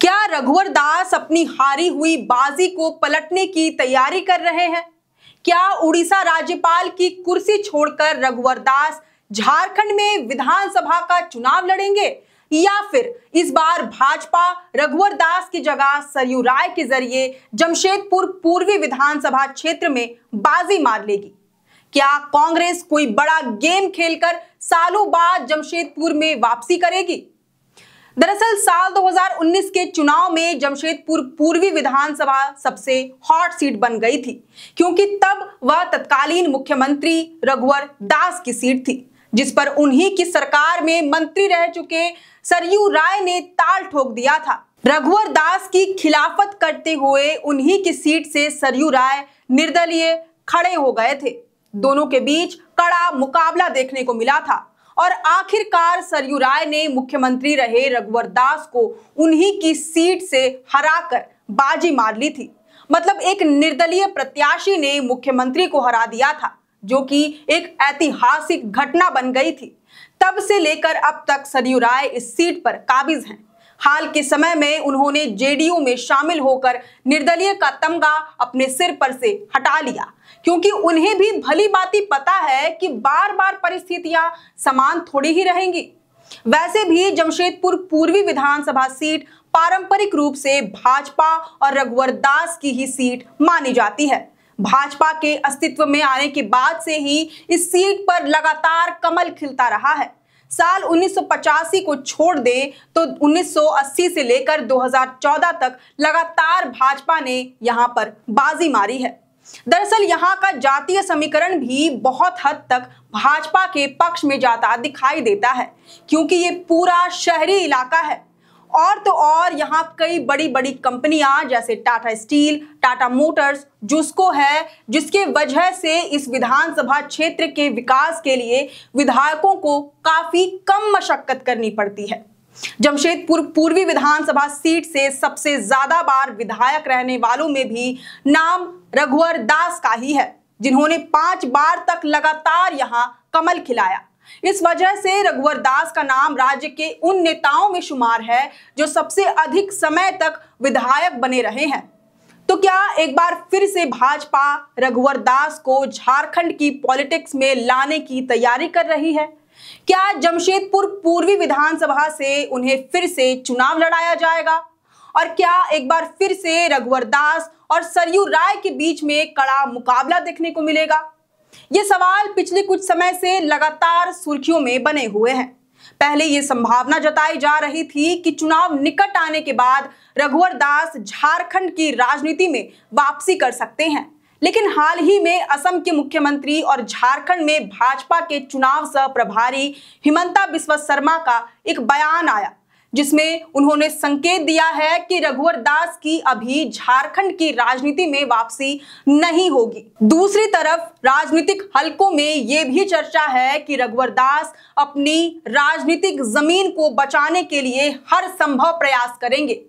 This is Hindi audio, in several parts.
क्या रघुवर दास अपनी हारी हुई बाजी को पलटने की तैयारी कर रहे हैं क्या उड़ीसा राज्यपाल की कुर्सी छोड़कर रघुवर दास झारखंड में विधानसभा का चुनाव लड़ेंगे या फिर इस बार भाजपा रघुवर दास की जगह सरयू राय के जरिए जमशेदपुर पूर्वी विधानसभा क्षेत्र में बाजी मार लेगी क्या कांग्रेस कोई बड़ा गेम खेलकर सालों बाद जमशेदपुर में वापसी करेगी दरअसल साल 2019 के चुनाव में जमशेदपुर पूर्वी विधानसभा सबसे हॉट सीट बन गई थी क्योंकि तब वह तत्कालीन मुख्यमंत्री रघुवर दास की सीट थी जिस पर उन्हीं की सरकार में मंत्री रह चुके सरयू राय ने ताल ठोक दिया था रघुवर दास की खिलाफत करते हुए उन्हीं की सीट से सरयू राय निर्दलीय खड़े हो गए थे दोनों के बीच कड़ा मुकाबला देखने को मिला था और आखिरकार सरयू राय ने मुख्यमंत्री रहे रघुवर दास को उन्हीं की सीट से हराकर बाजी मार ली थी मतलब एक निर्दलीय प्रत्याशी ने मुख्यमंत्री को हरा दिया था जो कि एक ऐतिहासिक घटना बन गई थी तब से लेकर अब तक सरयू राय इस सीट पर काबिज हैं हाल के समय में उन्होंने जेडीयू में शामिल होकर निर्दलीय का तमगा अपने सिर पर से हटा लिया क्योंकि उन्हें भी भली बात पता है कि बार बार परिस्थितियां समान थोड़ी ही रहेंगी वैसे भी जमशेदपुर पूर्वी विधानसभा सीट पारंपरिक रूप से भाजपा और रघुवर दास की ही सीट मानी जाती है भाजपा के अस्तित्व में आने के बाद से ही इस सीट पर लगातार कमल खिलता रहा है साल उन्नीस को छोड़ दें तो 1980 से लेकर 2014 तक लगातार भाजपा ने यहां पर बाजी मारी है दरअसल यहाँ का जातीय समीकरण भी बहुत हद तक भाजपा के पक्ष में जाता दिखाई देता है क्योंकि ये पूरा शहरी इलाका है और तो और यहाँ कई बड़ी बड़ी कंपनियां जैसे टाटा स्टील टाटा मोटर्स जुस्को है जिसके वजह से इस विधानसभा क्षेत्र के विकास के लिए विधायकों को काफी कम मशक्कत करनी पड़ती है जमशेदपुर पूर्वी विधानसभा सीट से सबसे ज्यादा बार विधायक रहने वालों में भी नाम रघुवर दास का ही है जिन्होंने पांच बार तक लगातार यहाँ कमल खिलाया इस वजह से रघुवर दास का नाम राज्य के उन नेताओं में शुमार है जो सबसे अधिक समय तक विधायक बने रहे हैं तो क्या एक बार फिर से भाजपा रघुवर दास को झारखंड की पॉलिटिक्स में लाने की तैयारी कर रही है क्या जमशेदपुर पूर्वी विधानसभा से उन्हें फिर से चुनाव लड़ाया जाएगा और क्या एक बार फिर से रघुवर दास और सरयू राय के बीच में कड़ा मुकाबला देखने को मिलेगा ये सवाल पिछले कुछ समय से लगातार सुर्खियों में बने हुए हैं पहले ये संभावना जताई जा रही थी कि चुनाव निकट आने के बाद रघुवर दास झारखंड की राजनीति में वापसी कर सकते हैं लेकिन हाल ही में असम के मुख्यमंत्री और झारखंड में भाजपा के चुनाव सह प्रभारी हिमंता बिस्व शर्मा का एक बयान आया जिसमें उन्होंने संकेत दिया है कि रघुवर दास की अभी झारखंड की राजनीति में वापसी नहीं होगी दूसरी तरफ राजनीतिक हलकों में ये भी चर्चा है कि रघुवर दास अपनी राजनीतिक जमीन को बचाने के लिए हर संभव प्रयास करेंगे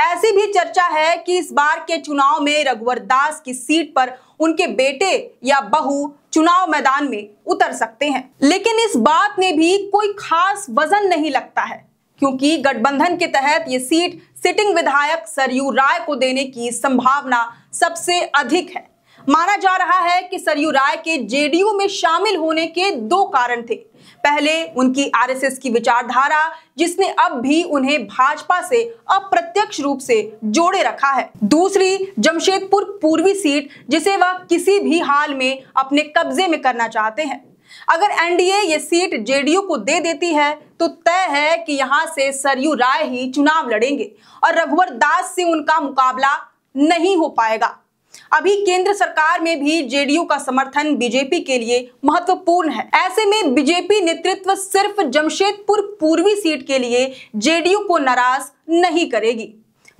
ऐसी भी चर्चा है कि इस बार के चुनाव में रघुवर दास की सीट पर उनके बेटे या बहू चुनाव मैदान में उतर सकते हैं लेकिन इस बात में भी कोई खास वजन नहीं लगता है क्योंकि गठबंधन के तहत ये सीट सिटिंग विधायक सरयू राय को देने की संभावना सबसे अधिक है माना जा रहा है कि सरयू राय के जेडीयू में शामिल होने के दो कारण थे पहले उनकी आरएसएस की विचारधारा जिसने अब भी उन्हें भाजपा से अप्रत्यक्ष रूप से जोड़े रखा है दूसरी जमशेदपुर पूर्वी सीट जिसे वह किसी भी हाल में अपने कब्जे में करना चाहते हैं अगर एनडीए ये सीट जेडीयू को दे देती है तो तय है कि यहां से सरयू राय ही चुनाव लड़ेंगे और रघुवर दास से उनका मुकाबला नहीं हो पाएगा अभी केंद्र सरकार में भी जेडीयू का समर्थन बीजेपी के लिए महत्वपूर्ण है ऐसे में बीजेपी नेतृत्व सिर्फ जमशेदपुर पूर्वी सीट के लिए जेडीयू को नाराज नहीं करेगी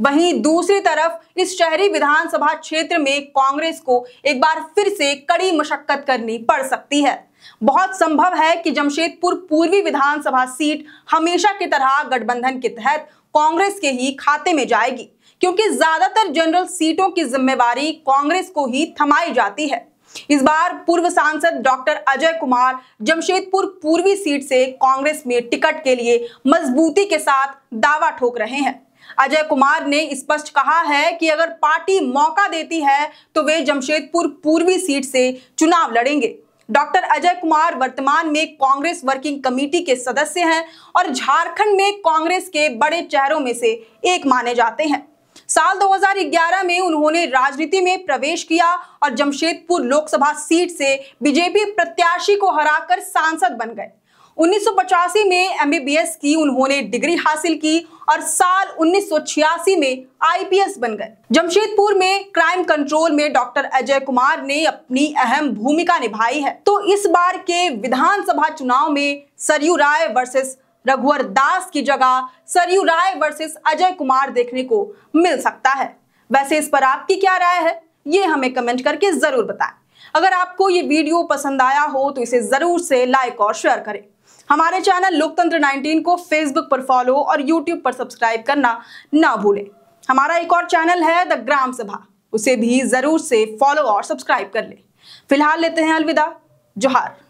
वहीं दूसरी तरफ इस शहरी विधानसभा क्षेत्र में कांग्रेस को एक बार फिर से कड़ी मशक्कत करनी पड़ सकती है बहुत संभव है कि जमशेदपुर पूर्वी विधानसभा सीट हमेशा की तरह गठबंधन के तहत कांग्रेस के ही खाते में जाएगी क्योंकि ज्यादातर जनरल सीटों की जिम्मेवारी कांग्रेस को ही थमाई जाती है इस बार पूर्व सांसद डॉक्टर अजय कुमार जमशेदपुर पूर्वी सीट से कांग्रेस में टिकट के लिए मजबूती के साथ दावा ठोक रहे हैं अजय कुमार ने स्पष्ट कहा है कि अगर पार्टी मौका देती है तो वे जमशेदपुर पूर्वी सीट से चुनाव लड़ेंगे डॉक्टर अजय कुमार वर्तमान में कांग्रेस वर्किंग कमेटी के सदस्य हैं और झारखंड में कांग्रेस के बड़े चेहरों में से एक माने जाते हैं साल 2011 में उन्होंने राजनीति में प्रवेश किया और जमशेदपुर लोकसभा सीट से बीजेपी प्रत्याशी को हराकर सांसद बन गए उन्नीस में एमबीबीएस की उन्होंने डिग्री हासिल की और साल 1986 में आईपीएस बन गए जमशेदपुर में क्राइम कंट्रोल में डॉक्टर अजय कुमार ने अपनी अहम भूमिका निभाई है तो इस बार के विधानसभा चुनाव में सरयू राय वर्सेस रघुवर दास की जगह सरयू राय वर्सेस अजय कुमार देखने को मिल सकता है वैसे इस पर आपकी क्या राय है ये हमें कमेंट करके जरूर बताएं अगर आपको ये वीडियो पसंद आया हो तो इसे जरूर से लाइक और शेयर करें हमारे चैनल लोकतंत्र 19 को फेसबुक पर फॉलो और यूट्यूब पर सब्सक्राइब करना ना भूलें हमारा एक और चैनल है द ग्राम सभा उसे भी जरूर से फॉलो और सब्सक्राइब कर लें फिलहाल लेते हैं अलविदा जोहार